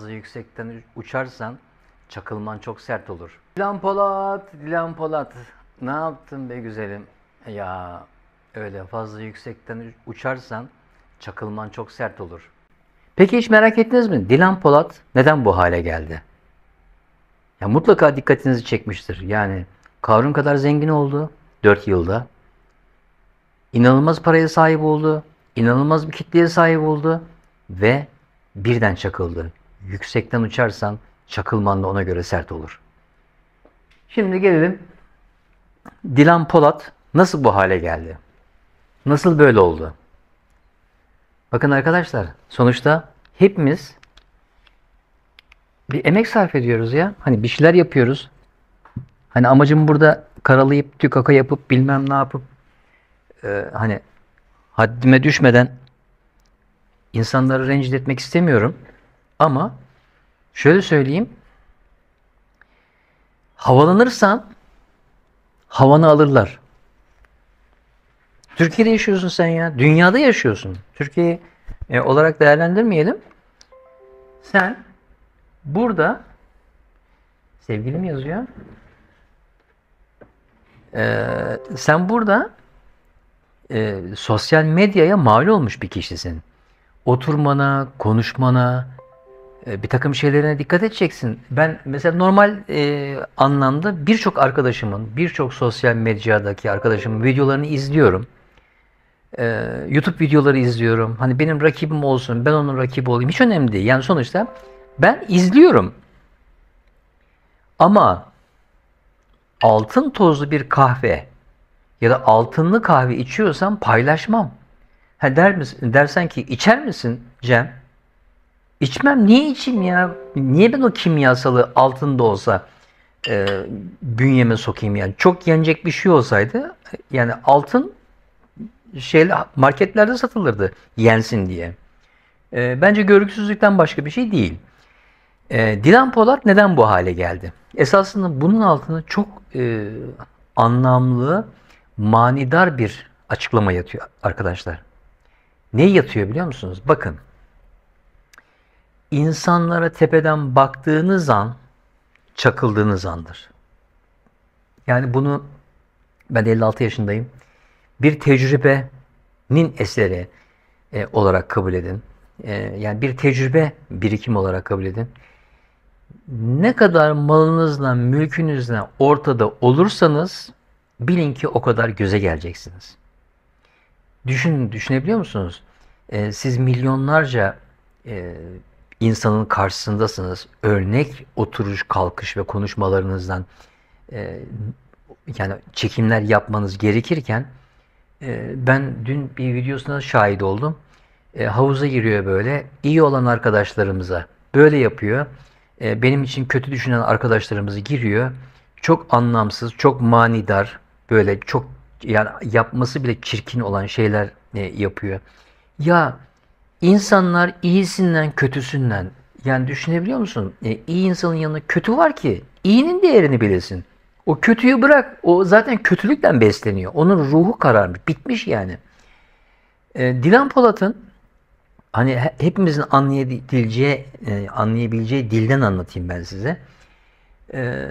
Fazla yüksekten uçarsan çakılman çok sert olur. Dilan Polat, Dilan Polat ne yaptın be güzelim? Ya öyle fazla yüksekten uçarsan çakılman çok sert olur. Peki hiç merak ettiniz mi? Dilan Polat neden bu hale geldi? Ya mutlaka dikkatinizi çekmiştir. Yani kavrun kadar zengin oldu 4 yılda. İnanılmaz paraya sahip oldu. İnanılmaz bir kitleye sahip oldu. Ve birden çakıldı yüksekten uçarsan çakılman da ona göre sert olur. Şimdi gelelim Dilan Polat nasıl bu hale geldi? Nasıl böyle oldu? Bakın arkadaşlar sonuçta hepimiz bir emek sarf ediyoruz ya. Hani bir şeyler yapıyoruz. Hani amacım burada karalayıp tükaka yapıp bilmem ne yapıp e, hani haddime düşmeden insanları rencide etmek istemiyorum. Ama şöyle söyleyeyim. Havalanırsan havanı alırlar. Türkiye'de yaşıyorsun sen ya. Dünyada yaşıyorsun. Türkiye e, olarak değerlendirmeyelim. Sen burada sevgilim yazıyor. Ee, sen burada e, sosyal medyaya mal olmuş bir kişisin. Oturmana, konuşmana, e, bir takım şeylerine dikkat edeceksin. Ben mesela normal e, anlamda birçok arkadaşımın, birçok sosyal medyadaki arkadaşımın videolarını izliyorum. E, YouTube videoları izliyorum. Hani benim rakibim olsun, ben onun rakibi olayım. Hiç önemli değil. Yani sonuçta ben izliyorum. Ama altın tozlu bir kahve ya da altınlı kahve içiyorsam paylaşmam. Ha der misin, dersen ki içer misin Cem? İçmem niye içim ya? Niye ben o kimyasalı altında olsa e, bünyeme sokayım yani? Çok yenecek bir şey olsaydı yani altın şey marketlerde satılırdı yensin diye. E, bence görgüsüzlükten başka bir şey değil. E, Dilan Polat neden bu hale geldi? Esasında bunun altında çok e, anlamlı, manidar bir açıklama yatıyor arkadaşlar. Ne yatıyor biliyor musunuz? Bakın insanlara tepeden baktığınız an çakıldığınız andır. Yani bunu ben 56 yaşındayım. Bir tecrübenin eseri e, olarak kabul edin. E, yani bir tecrübe birikim olarak kabul edin. Ne kadar malınızla, mülkünüzle ortada olursanız bilin ki o kadar göze geleceksiniz. Düşün, düşünebiliyor musunuz? E, siz milyonlarca e, insanın karşısındasınız. Örnek oturuş, kalkış ve konuşmalarınızdan e, yani çekimler yapmanız gerekirken e, ben dün bir videosuna şahit oldum. E, havuza giriyor böyle. İyi olan arkadaşlarımıza böyle yapıyor. E, benim için kötü düşünen arkadaşlarımızı giriyor. Çok anlamsız, çok manidar böyle çok yani yapması bile çirkin olan şeyler e, yapıyor. Ya İnsanlar iyisinden kötüsünden yani düşünebiliyor musun? E, iyi insanın yanında kötü var ki iyinin değerini bilesin. O kötüyü bırak. O zaten kötülükten besleniyor. Onun ruhu kararmış. Bitmiş yani. E, Dilan Polat'ın hani hepimizin anlayabileceği, e, anlayabileceği dilden anlatayım ben size. E,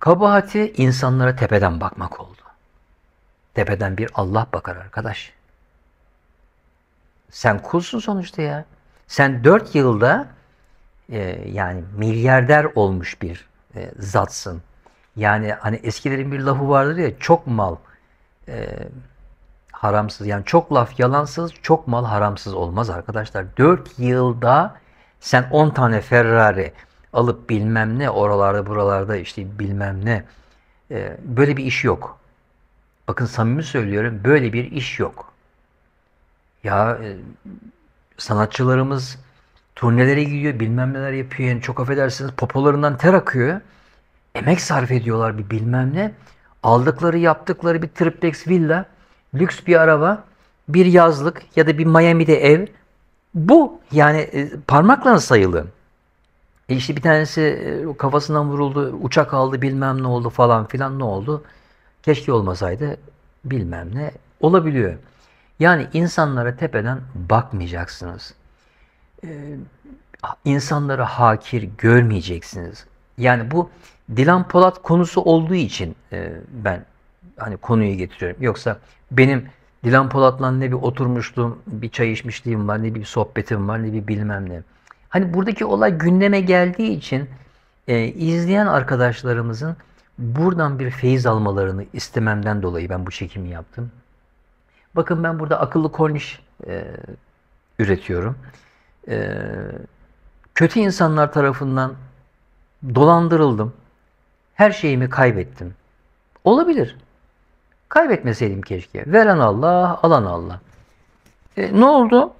kabahati insanlara tepeden bakmak oldu. Tepeden bir Allah bakar arkadaş. Sen kulsun sonuçta ya. Sen dört yılda e, yani milyarder olmuş bir e, zatsın. Yani hani eskilerin bir lafı vardır ya çok mal e, haramsız yani çok laf yalansız çok mal haramsız olmaz arkadaşlar. Dört yılda sen on tane Ferrari alıp bilmem ne oralarda buralarda işte bilmem ne e, böyle bir iş yok. Bakın samimi söylüyorum böyle bir iş yok. Ya e, sanatçılarımız turnelere gidiyor, bilmem neler yapıyor. Yani çok affedersiniz popolarından ter akıyor. Emek sarf ediyorlar bir bilmem ne. Aldıkları, yaptıkları bir triplex villa, lüks bir araba, bir yazlık ya da bir Miami'de ev. Bu yani e, parmakla sayılı. E işte bir tanesi e, kafasından vuruldu, uçak aldı bilmem ne oldu falan filan ne oldu. Keşke olmasaydı bilmem ne olabiliyor. Yani insanlara tepeden bakmayacaksınız. Ee, hakir görmeyeceksiniz. Yani bu Dilan Polat konusu olduğu için e, ben hani konuyu getiriyorum. Yoksa benim Dilan Polat'la ne bir oturmuşluğum, bir çay içmişliğim var, ne bir sohbetim var, ne bir bilmem ne. Hani buradaki olay gündeme geldiği için e, izleyen arkadaşlarımızın buradan bir feyiz almalarını istememden dolayı ben bu çekimi yaptım. Bakın ben burada akıllı korniş e, üretiyorum. E, kötü insanlar tarafından dolandırıldım. Her şeyimi kaybettim. Olabilir. Kaybetmeseydim keşke. Veren Allah, alan Allah. E, ne oldu?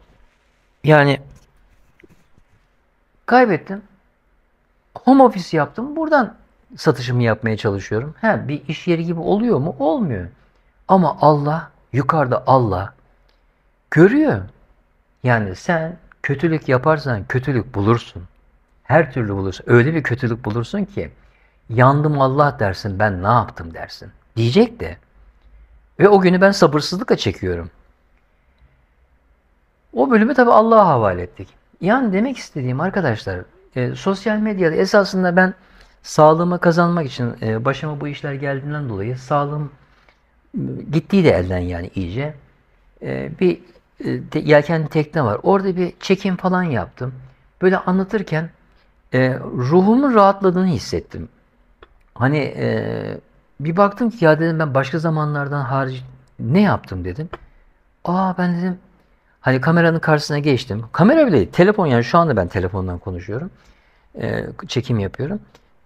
Yani kaybettim. Home office yaptım. Buradan satışımı yapmaya çalışıyorum. He, bir iş yeri gibi oluyor mu? Olmuyor. Ama Allah yukarıda Allah görüyor. Yani sen kötülük yaparsan kötülük bulursun. Her türlü bulursun. Öyle bir kötülük bulursun ki yandım Allah dersin ben ne yaptım dersin. Diyecek de. Ve o günü ben sabırsızlıkla çekiyorum. O bölümü tabi Allah'a havale ettik. Yani demek istediğim arkadaşlar e, sosyal medyada esasında ben sağlığımı kazanmak için e, başıma bu işler geldiğinden dolayı sağlığım gittiği de elden yani iyice. Ee, bir e, yelken tekne var. Orada bir çekim falan yaptım. Böyle anlatırken e, ruhumun rahatladığını hissettim. Hani e, bir baktım ki ya dedim ben başka zamanlardan hariç ne yaptım dedim. Aa ben dedim hani kameranın karşısına geçtim. Kamera bile değil, telefon yani şu anda ben telefondan konuşuyorum. E, çekim yapıyorum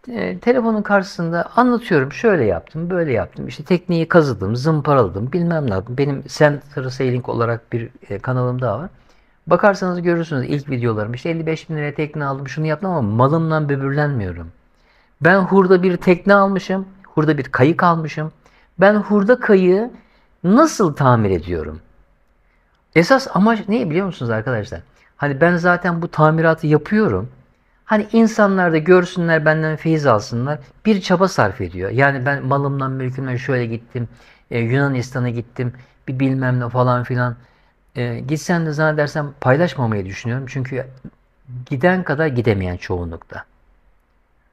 e, telefonun karşısında anlatıyorum. Şöyle yaptım, böyle yaptım. İşte tekniği kazıdım, zımparaladım, bilmem ne yaptım. Benim Center Sailing olarak bir e, kanalım daha var. Bakarsanız görürsünüz ilk videolarım. işte 55 bin liraya tekne aldım, şunu yaptım ama malımla böbürlenmiyorum. Ben hurda bir tekne almışım, hurda bir kayık almışım. Ben hurda kayığı nasıl tamir ediyorum? Esas amaç ne biliyor musunuz arkadaşlar? Hani ben zaten bu tamiratı yapıyorum. Hani insanlar da görsünler benden feyiz alsınlar. Bir çaba sarf ediyor. Yani ben malımdan mülkümden şöyle gittim. E, Yunanistan'a gittim. Bir bilmem ne falan filan. E, gitsen de zannedersem paylaşmamayı düşünüyorum. Çünkü giden kadar gidemeyen çoğunlukta.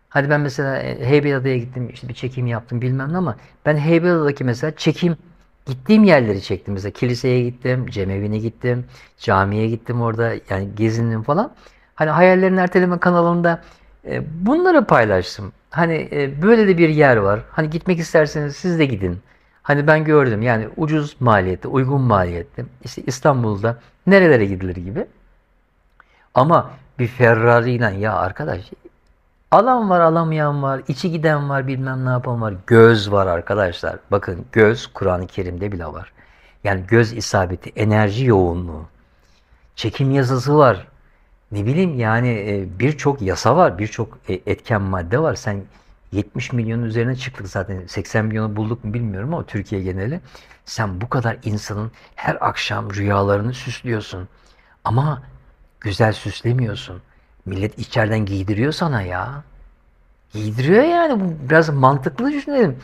Hadi ben mesela e, Heybeliada'ya gittim, işte bir çekim yaptım bilmem ne ama ben Heybeliada'daki mesela çekim gittiğim yerleri çektim. Mesela kiliseye gittim, cemevine gittim, camiye gittim orada yani gezindim falan. Hani hayallerin erteleme kanalında e, bunları paylaştım. Hani e, böyle de bir yer var. Hani gitmek isterseniz siz de gidin. Hani ben gördüm yani ucuz maliyette, uygun maliyette İşte İstanbul'da nerelere gidilir gibi. Ama bir Ferrari ile ya arkadaş alan var alamayan var, içi giden var bilmem ne yapan var. Göz var arkadaşlar. Bakın göz Kur'an-ı Kerim'de bile var. Yani göz isabeti, enerji yoğunluğu. Çekim yazısı var ne bileyim yani e, birçok yasa var, birçok e, etken madde var. Sen 70 milyonun üzerine çıktık zaten 80 milyonu bulduk mu bilmiyorum ama Türkiye geneli. Sen bu kadar insanın her akşam rüyalarını süslüyorsun ama güzel süslemiyorsun. Millet içeriden giydiriyor sana ya. Giydiriyor yani bu biraz mantıklı düşünelim.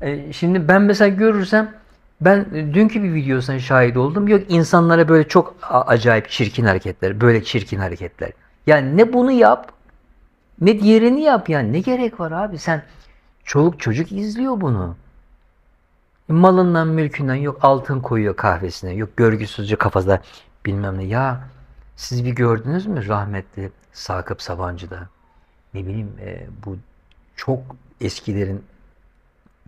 E, şimdi ben mesela görürsem ben e, dünkü bir videosuna şahit oldum. Yok insanlara böyle çok acayip çirkin hareketler, böyle çirkin hareketler. Yani ne bunu yap, ne diğerini yap yani. Ne gerek var abi? Sen çoluk çocuk izliyor bunu. Malından, mülkünden yok altın koyuyor kahvesine, yok görgüsüzce kafasına bilmem ne. Ya siz bir gördünüz mü rahmetli Sakıp Sabancı'da? Ne bileyim e, bu çok eskilerin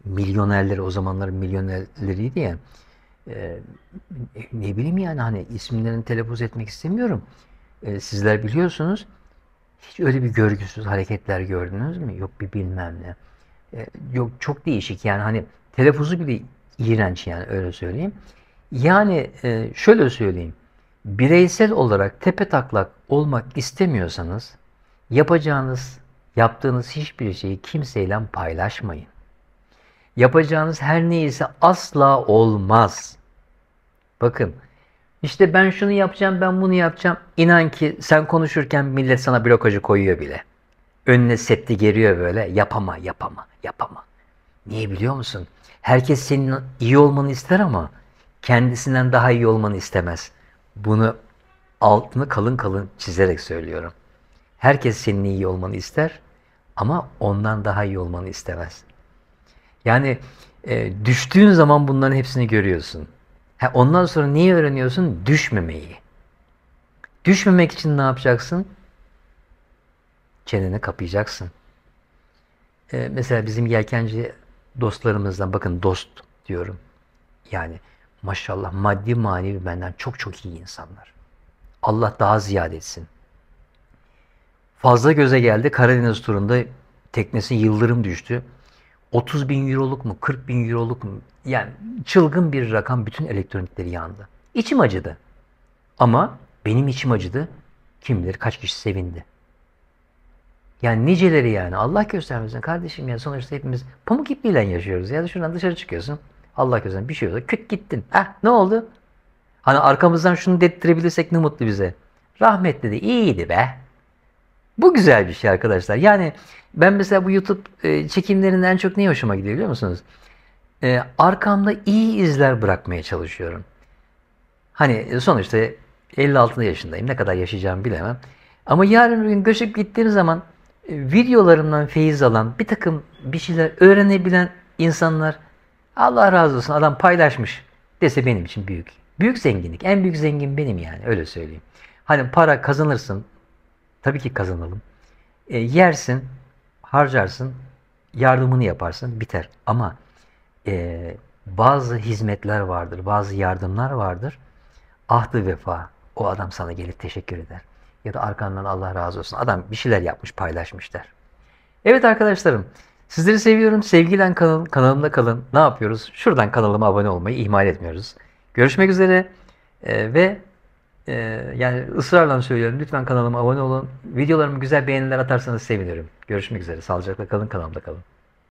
milyonerleri o zamanlar milyonerleriydi ya e, ne bileyim yani hani isimlerini telefuz etmek istemiyorum. E, sizler biliyorsunuz hiç öyle bir görgüsüz hareketler gördünüz mü? Yok bir bilmem ne. E, yok çok değişik yani hani telefuzu bile iğrenç yani öyle söyleyeyim. Yani e, şöyle söyleyeyim. Bireysel olarak tepe taklak olmak istemiyorsanız yapacağınız, yaptığınız hiçbir şeyi kimseyle paylaşmayın yapacağınız her neyse asla olmaz. Bakın işte ben şunu yapacağım ben bunu yapacağım. İnan ki sen konuşurken millet sana blokajı koyuyor bile. Önüne septi geriyor böyle yapama yapama yapama. Niye biliyor musun? Herkes senin iyi olmanı ister ama kendisinden daha iyi olmanı istemez. Bunu altını kalın kalın çizerek söylüyorum. Herkes senin iyi olmanı ister ama ondan daha iyi olmanı istemez. Yani e, düştüğün zaman bunların hepsini görüyorsun. Ha, ondan sonra neyi öğreniyorsun? Düşmemeyi. Düşmemek için ne yapacaksın? Çeneni kapayacaksın. Ee, mesela bizim yelkenci dostlarımızdan bakın dost diyorum. Yani maşallah maddi manevi benden çok çok iyi insanlar. Allah daha ziyade etsin. Fazla göze geldi. Karadeniz turunda teknesi yıldırım düştü. 30 bin euroluk mu 40 bin euroluk mu yani çılgın bir rakam bütün elektronikleri yandı. İçim acıdı. Ama benim içim acıdı. Kim bilir kaç kişi sevindi. Yani niceleri yani Allah göstermesin kardeşim ya. sonuçta hepimiz pamuk ipliğiyle yaşıyoruz. Ya da şuradan dışarı çıkıyorsun. Allah göstermesin bir şey oldu. Küt gittin. Heh ne oldu? Hani arkamızdan şunu dettirebilirsek ne mutlu bize. Rahmetli de iyiydi be. Bu güzel bir şey arkadaşlar. Yani ben mesela bu YouTube e, çekimlerinden çok ne hoşuma gidiyor biliyor musunuz? E, arkamda iyi izler bırakmaya çalışıyorum. Hani e, sonuçta 56 yaşındayım. Ne kadar yaşayacağımı bilemem. Ama yarın bir gün göçüp gittiğim zaman videolarımdan feyiz alan, bir takım bir şeyler öğrenebilen insanlar Allah razı olsun adam paylaşmış dese benim için büyük. Büyük zenginlik. En büyük zengin benim yani öyle söyleyeyim. Hani para kazanırsın, Tabii ki kazanalım. E, yersin, harcarsın, yardımını yaparsın, biter. Ama e, bazı hizmetler vardır, bazı yardımlar vardır. Ahdı vefa. O adam sana gelip teşekkür eder. Ya da arkandan Allah razı olsun. Adam bir şeyler yapmış, paylaşmış der. Evet arkadaşlarım, sizleri seviyorum. Sevgiyle kanal, kanalımda kalın. Ne yapıyoruz? Şuradan kanalıma abone olmayı ihmal etmiyoruz. Görüşmek üzere e, ve ee, yani ısrarla söylüyorum. Lütfen kanalıma abone olun. Videolarımı güzel beğeniler atarsanız sevinirim. Görüşmek üzere. Sağlıcakla kalın. Kanalımda kalın.